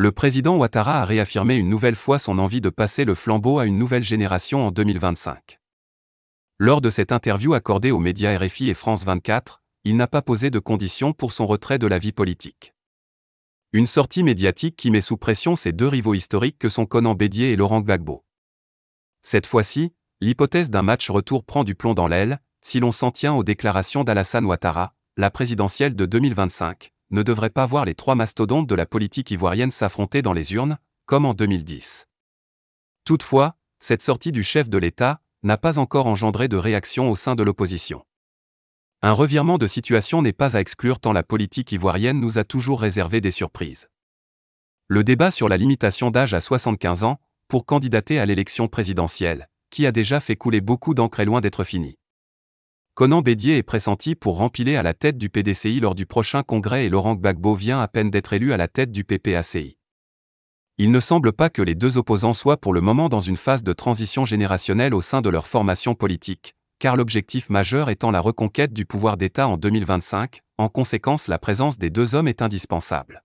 le président Ouattara a réaffirmé une nouvelle fois son envie de passer le flambeau à une nouvelle génération en 2025. Lors de cette interview accordée aux médias RFI et France 24, il n'a pas posé de conditions pour son retrait de la vie politique. Une sortie médiatique qui met sous pression ses deux rivaux historiques que sont Conan Bédier et Laurent Gbagbo. Cette fois-ci, l'hypothèse d'un match retour prend du plomb dans l'aile, si l'on s'en tient aux déclarations d'Alassane Ouattara, la présidentielle de 2025, ne devrait pas voir les trois mastodontes de la politique ivoirienne s'affronter dans les urnes, comme en 2010. Toutefois, cette sortie du chef de l'État n'a pas encore engendré de réaction au sein de l'opposition. Un revirement de situation n'est pas à exclure tant la politique ivoirienne nous a toujours réservé des surprises. Le débat sur la limitation d'âge à 75 ans pour candidater à l'élection présidentielle, qui a déjà fait couler beaucoup d'encre est loin d'être fini. Conan Bédier est pressenti pour rempiler à la tête du PDCI lors du prochain congrès et Laurent Gbagbo vient à peine d'être élu à la tête du PPACI. Il ne semble pas que les deux opposants soient pour le moment dans une phase de transition générationnelle au sein de leur formation politique, car l'objectif majeur étant la reconquête du pouvoir d'État en 2025, en conséquence la présence des deux hommes est indispensable.